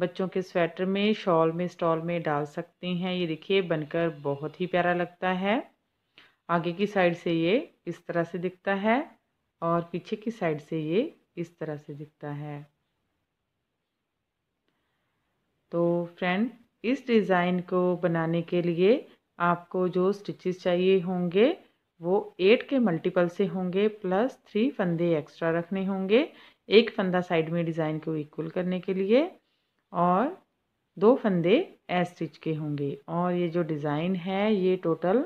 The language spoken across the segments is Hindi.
बच्चों के स्वेटर में शॉल में स्टॉल में डाल सकते हैं ये देखिए बनकर बहुत ही प्यारा लगता है आगे की साइड से ये इस तरह से दिखता है और पीछे की साइड से ये इस तरह से दिखता है तो फ्रेंड इस डिज़ाइन को बनाने के लिए आपको जो स्टिचेस चाहिए होंगे वो एट के मल्टीपल से होंगे प्लस थ्री फंदे एक्स्ट्रा रखने होंगे एक फंदा साइड में डिज़ाइन को इक्वल करने के लिए और दो फंदे एस स्टिच के होंगे और ये जो डिज़ाइन है ये टोटल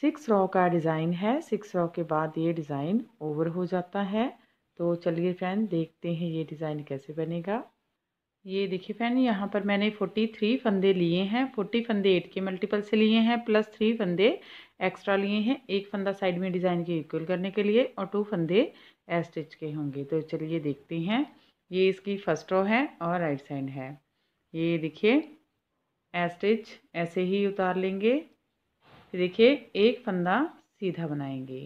सिक्स रॉ का डिज़ाइन है सिक्स रॉ के बाद ये डिज़ाइन ओवर हो जाता है तो चलिए फैन देखते हैं ये डिज़ाइन कैसे बनेगा ये देखिए फैन यहाँ पर मैंने फोर्टी थ्री फंदे लिए हैं फोर्टी फंदे एट के मल्टीपल से लिए हैं प्लस थ्री फंदे एक्स्ट्रा लिए हैं एक फंदा साइड में डिज़ाइन के इक्वल करने के लिए और टू फंदे एस स्टिच के होंगे तो चलिए देखते हैं ये इसकी फर्स्ट रो है और राइट साइड है ये देखिए एस्टिच ऐसे ही उतार लेंगे देखिए एक फंदा सीधा बनाएंगे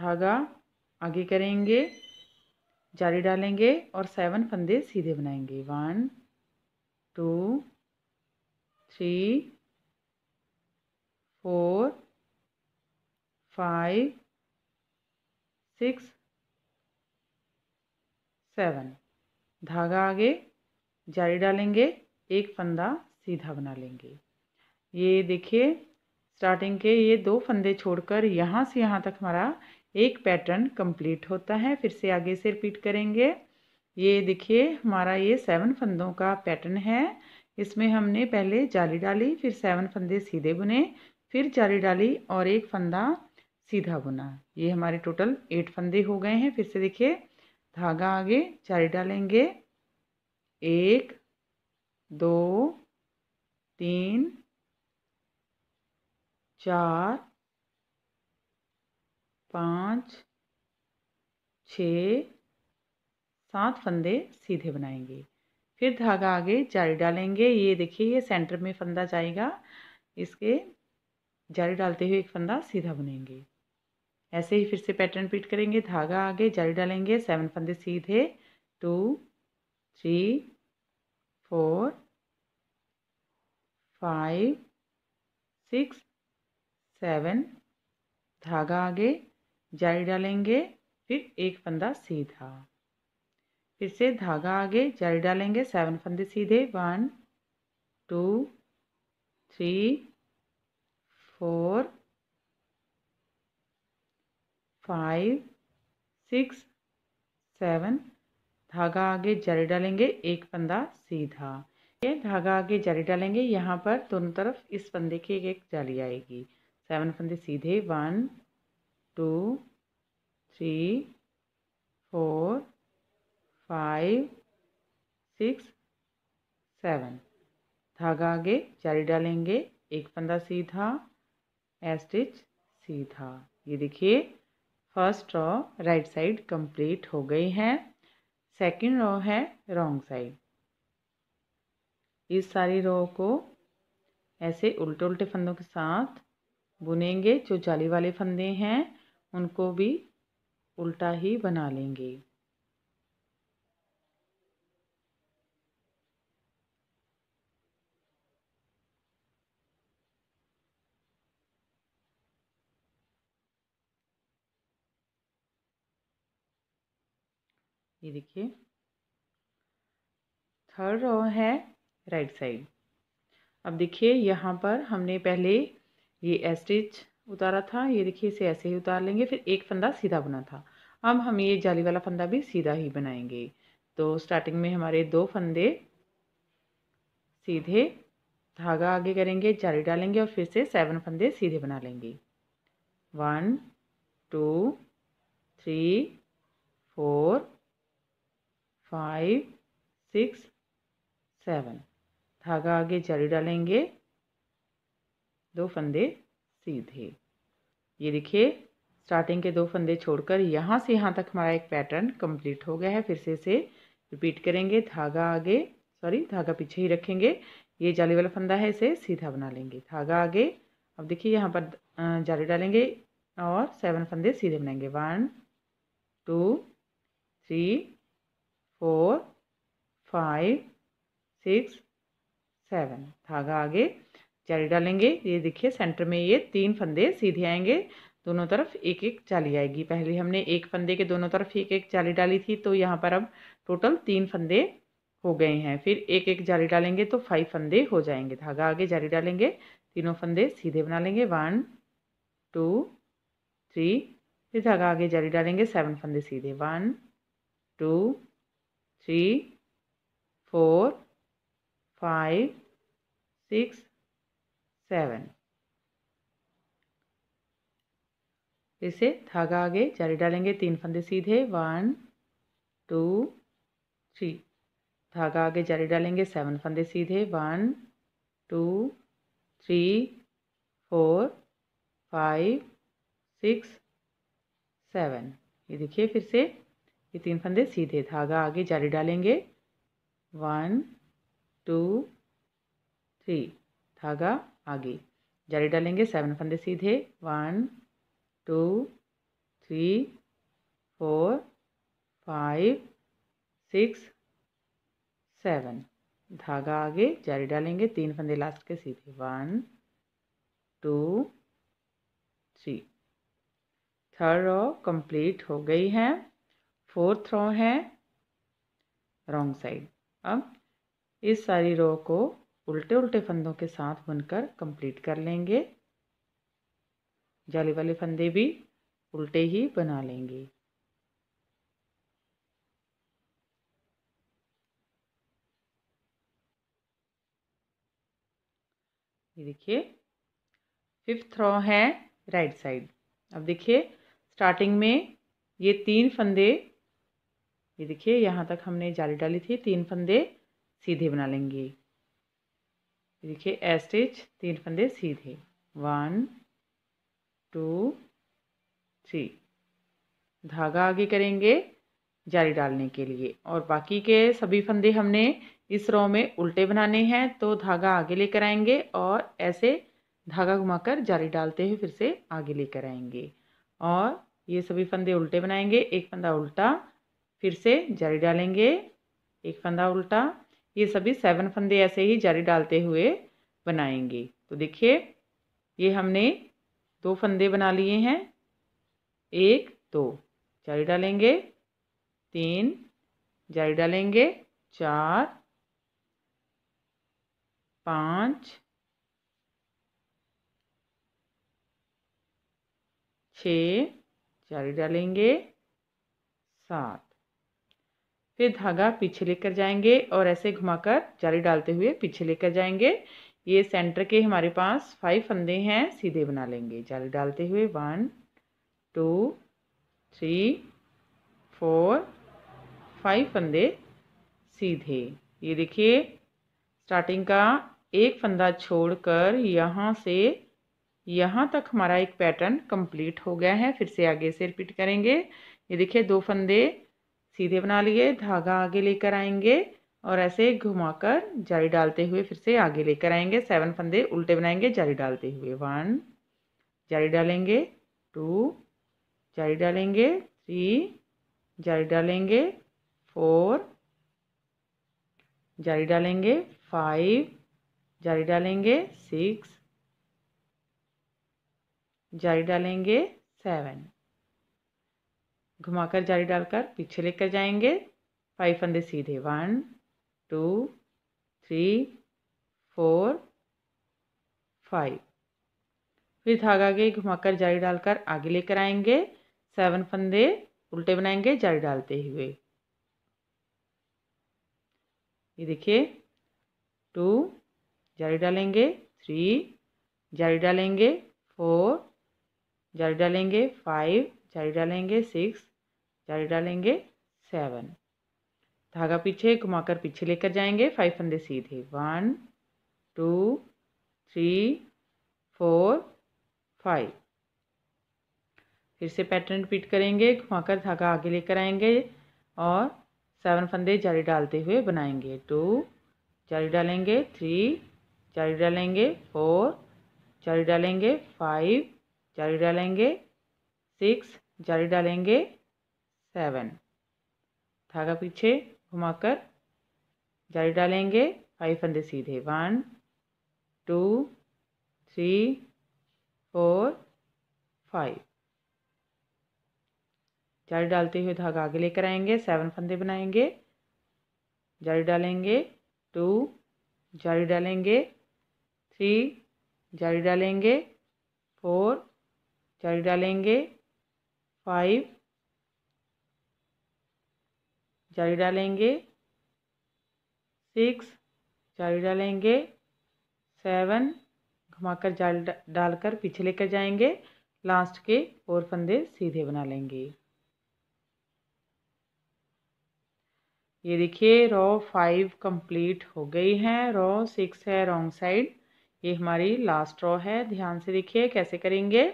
धागा आगे करेंगे जाली डालेंगे और सेवन फंदे सीधे बनाएंगे one two three four five six seven धागा आगे जारी डालेंगे एक फंदा सीधा बना लेंगे ये देखिए स्टार्टिंग के ये दो फंदे छोड़कर यहाँ से यहाँ तक हमारा एक पैटर्न कंप्लीट होता है फिर से आगे से रिपीट करेंगे ये देखिए हमारा ये सेवन फंदों का पैटर्न है इसमें हमने पहले जाली डाली फिर सेवन फंदे सीधे बुने फिर जाली डाली और एक फंदा सीधा बुना ये हमारे टोटल एट फंदे हो गए हैं फिर से देखिए धागा आगे चार डालेंगे एक दो तीन चार पाँच छ सात फंदे सीधे बनाएंगे फिर धागा आगे जारी डालेंगे ये देखिए ये सेंटर में फंदा जाएगा इसके जारी डालते हुए एक फंदा सीधा बनेंगे ऐसे ही फिर से पैटर्न रिपीट करेंगे धागा आगे जाली डालेंगे सेवन फंदे सीधे two three four five six seven धागा आगे जाली डालेंगे फिर एक फंदा सीधा फिर से धागा आगे जाली डालेंगे सेवन फंदे सीधे one two three four five six seven धागा आगे जरी डालेंगे एक फंदा सीधा ये धागा आगे जरी डालेंगे यहाँ पर दोनों तरफ इस फंदे की एक एक जाली आएगी सेवन फंदे सीधे one two three four five six seven धागा आगे जारी डालेंगे एक फंदा सीधा एस्टिच सीधा ये देखिए first row right side complete हो गई है सेकंड रॉ है रॉन्ग साइड इस सारी रॉ को ऐसे उल्टे उल्टे फंदों के साथ बुनेंगे जो जाली वाले फंदे हैं उनको भी उल्टा ही बना लेंगे ये देखिए थर्ड रो है राइट साइड अब देखिए यहाँ पर हमने पहले ये एस्टिच उतारा था ये देखिए इसे ऐसे ही उतार लेंगे फिर एक फंदा सीधा बना था अब हम ये जाली वाला फंदा भी सीधा ही बनाएंगे तो स्टार्टिंग में हमारे दो फंदे सीधे धागा आगे करेंगे जाली डालेंगे और फिर से सेवन फंदे सीधे बना लेंगे one two three four five six seven धागा आगे जारी डालेंगे दो फंदे सीधे ये देखिए स्टार्टिंग के दो फंदे छोड़कर यहाँ से यहाँ तक हमारा एक पैटर्न कंप्लीट हो गया है फिर से इसे रिपीट करेंगे धागा आगे सॉरी धागा पीछे ही रखेंगे ये जाली वाला फंदा है इसे सीधा बना लेंगे धागा आगे अब देखिए यहाँ पर जाली डालेंगे और सेवन फंदे सीधे बनाएंगे one two three four five six seven धागा आगे जाली डालेंगे ये देखिए सेंटर में ये तीन फंदे सीधे आएंगे दोनों तरफ एक एक जाली आएगी पहले हमने एक फंदे के दोनों तरफ एक एक जाली डाली थी तो यहाँ पर अब टोटल तीन फंदे हो गए हैं फिर एक एक जाली डालेंगे तो फाइव फंदे हो जाएंगे धागा आगे जाली डालेंगे तीनों फंदे सीधे बना लेंगे वन टू थ्री फिर धागा आगे जाली डालेंगे सेवन फंदे सीधे one two three four five six seven इसे धागा आगे जारी डालेंगे तीन फंदे सीधे वन टू थ्री धागा आगे जारी डालेंगे सेवन फंदे सीधे one two three four five six seven ये देखिए फिर से ये तीन फंदे सीधे धागा आगे जाली डालेंगे वन टू थ्री धागा आगे जाली डालेंगे सेवन फंदे सीधे one two three four five six seven धागा आगे जाली डालेंगे तीन फंदे लास्ट के सीधे one two three third row complete हो गई है फोर्थ रो है रॉन्ग साइड अब इस सारी रो को उल्टे उल्टे फंदों के साथ बुनकर कंप्लीट कर लेंगे जाली वाले फंदे भी उल्टे ही बना लेंगे ये देखिए फिफ्थ रो है राइट साइड अब देखिए स्टार्टिंग में ये तीन फंदे ये देखिए यहाँ तक हमने जाली डाली थी तीन फंदे सीधे बना लेंगे ये देखिए ए स्टिच तीन फंदे सीधे वन टू थ्री धागा आगे करेंगे जाली डालने के लिए और बाकी के सभी फंदे हमने इस रो में उल्टे बनाने हैं तो धागा आगे लेकर आएंगे और ऐसे धागा घुमाकर जाली डालते हुए फिर से आगे लेकर आएंगे और ये सभी फंदे उल्टे बनाएंगे एक फंदा उल्टा फिर से जारी डालेंगे एक फंदा उल्टा ये सभी सेवन फंदे ऐसे ही जारी डालते हुए बनाएंगे तो देखिए ये हमने दो फंदे बना लिए हैं एक दो जारी डालेंगे तीन जारी डालेंगे चार पाँच छ जारी डालेंगे सात फिर धागा पीछे लेकर जाएंगे और ऐसे घुमाकर जाली डालते हुए पीछे लेकर जाएंगे ये सेंटर के हमारे पास फाइव फंदे हैं सीधे बना लेंगे जाली डालते हुए one two three four five फंदे सीधे ये देखिए स्टार्टिंग का एक फंदा छोड़कर यहाँ से यहाँ तक हमारा एक पैटर्न कंप्लीट हो गया है फिर से आगे से रिपीट करेंगे ये देखिए दो फंदे सीधे बना लिए धागा आगे लेकर आएंगे और ऐसे घुमाकर जारी डालते हुए फिर से आगे लेकर आएंगे सेवन फंदे उल्टे बनाएंगे जारी डालते हुए वन जारी डालेंगे टू जारी डालेंगे थ्री जारी डालेंगे फोर जारी डालेंगे फाइव जारी डालेंगे सिक्स जारी डालेंगे सेवन घुमाकर जाली डालकर पीछे लेकर जाएंगे फाइव फंदे सीधे one two three four five फिर धागा के घुमाकर जाली डालकर आगे लेकर आएंगे सेवन फंदे उल्टे बनाएंगे जाली डालते हुए ये देखिए टू जाली डालेंगे थ्री जाली डालेंगे फोर जाली डालेंगे फाइव जाली डालेंगे सिक्स चार डालेंगे सेवन धागा पीछे घुमाकर पीछे लेकर जाएंगे फाइव फंदे सीधे one two three four five फिर से पैटर्न रिपीट करेंगे घुमाकर धागा आगे लेकर आएंगे और सेवन फंदे जारी डालते हुए बनाएंगे टू जारी डालेंगे थ्री जारी डालेंगे फोर जारी डालेंगे फाइव जारी डालेंगे सिक्स जारी डालेंगे सेवन धागा पीछे घुमाकर जारी डालेंगे फाइव फंदे सीधे one two three four five जारी डालते हुए धागा आगे लेकर आएंगे सेवन फंदे बनाएंगे जारी डालेंगे टू जारी डालेंगे थ्री जारी डालेंगे फोर जारी डालेंगे फाइव जारी डालेंगे सिक्स जारी डालेंगे सेवन घुमाकर जाल डालकर पीछे लेकर जाएंगे लास्ट के और फंदे सीधे बना लेंगे ये देखिए रॉ फाइव कंप्लीट हो गई है रॉ सिक्स है रॉन्ग साइड ये हमारी लास्ट रॉ है ध्यान से देखिए कैसे करेंगे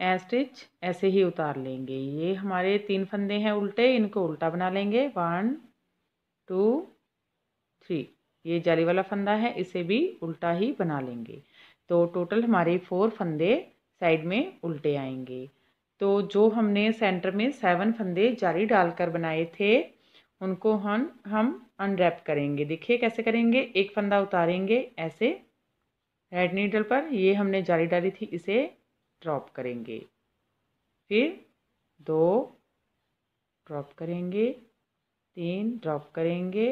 ए स्टिच ऐसे ही उतार लेंगे ये हमारे तीन फंदे हैं उल्टे इनको उल्टा बना लेंगे वन टू थ्री ये जाली वाला फंदा है इसे भी उल्टा ही बना लेंगे तो टोटल हमारे फोर फंदे साइड में उल्टे आएंगे तो जो हमने सेंटर में सेवन फंदे जाली डालकर बनाए थे उनको हम हम अनरैप करेंगे देखिए कैसे करेंगे एक फंदा उतारेंगे ऐसे रेड नीडल पर ये हमने जाली डाली थी इसे ड्रॉप करेंगे फिर दो ड्रॉप करेंगे तीन ड्रॉप करेंगे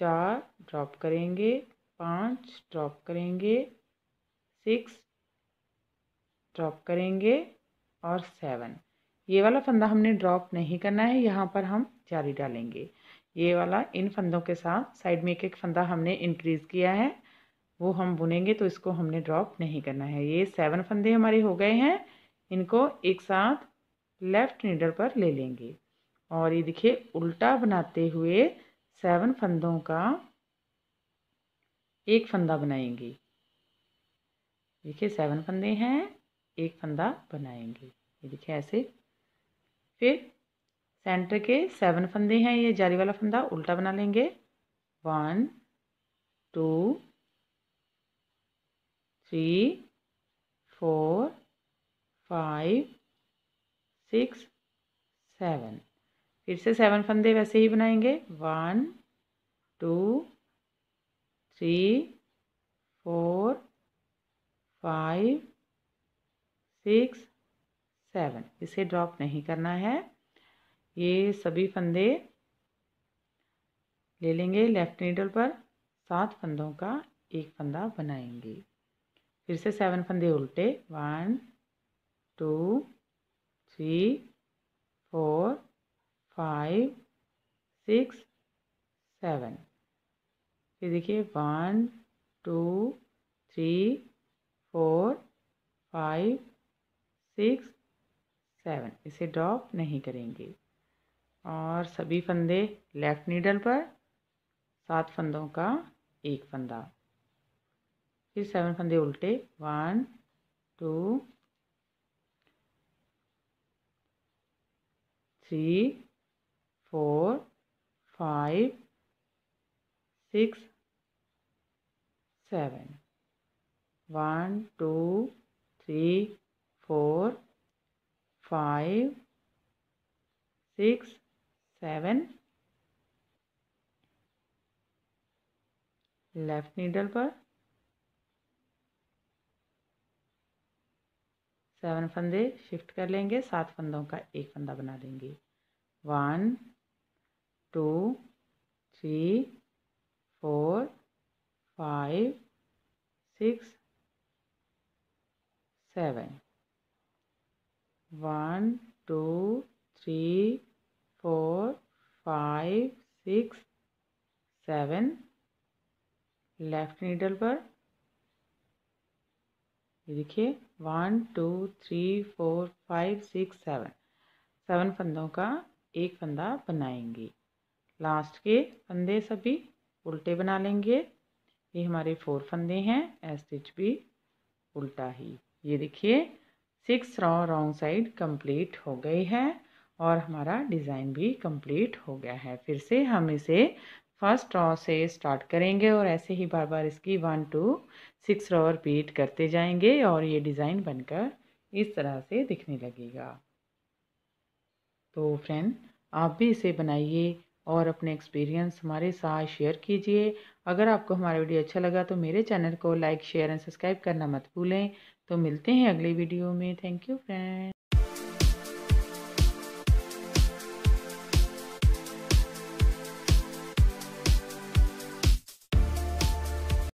चार ड्रॉप करेंगे पाँच ड्रॉप करेंगे सिक्स ड्रॉप करेंगे और सेवन ये वाला फंदा हमने ड्रॉप नहीं करना है यहाँ पर हम जारी डालेंगे ये वाला इन फंदों के साथ साइड में एक एक फंदा हमने इंक्रीज़ किया है वो हम बुनेंगे तो इसको हमने ड्रॉप नहीं करना है ये सेवन फंदे हमारे हो गए हैं इनको एक साथ लेफ़्ट नीडल पर ले लेंगे और ये देखिए उल्टा बनाते हुए सेवन फंदों का एक फंदा बनाएंगे देखिए सेवन फंदे हैं एक फंदा बनाएंगे ये देखिए ऐसे फिर सेंटर के सेवन फंदे हैं ये जाली वाला फंदा उल्टा बना लेंगे one two three four five six seven फिर से सेवन फंदे वैसे ही बनाएंगे one two three four five six seven इसे ड्रॉप नहीं करना है ये सभी फंदे ले लेंगे लेफ्ट नीडल पर सात फंदों का एक फंदा बनाएंगे फिर से सेवन फंदे उल्टे one two three four five six seven फिर देखिए one two three four five six seven इसे ड्रॉप नहीं करेंगे और सभी फंदे लेफ़्ट नीडल पर सात फंदों का एक फंदा फिर सेवन फंदे उल्टे one two three four five six seven one two three four five six seven left needle पर सेवन फंदे शिफ्ट कर लेंगे सात फंदों का एक फंदा बना देंगे one two three four five six seven one two three four five six seven left needle पर ये देखिए one two three four five six seven seven फंदों का एक फंदा बनाएंगे लास्ट के फंदे सभी उल्टे बना लेंगे ये हमारे फोर फंदे हैं स्टिच भी उल्टा ही ये देखिए six row wrong side complete हो गई है और हमारा डिज़ाइन भी कंप्लीट हो गया है फिर से हम इसे फर्स्ट रॉ से स्टार्ट करेंगे और ऐसे ही बार बार इसकी one two six row repeat करते जाएंगे और ये डिज़ाइन बनकर इस तरह से दिखने लगेगा तो फ्रेंड आप भी इसे बनाइए और अपने एक्सपीरियंस हमारे साथ शेयर कीजिए अगर आपको हमारा वीडियो अच्छा लगा तो मेरे चैनल को लाइक शेयर एंड सब्सक्राइब करना मत भूलें तो मिलते हैं अगले वीडियो में थैंक यू फ्रेंड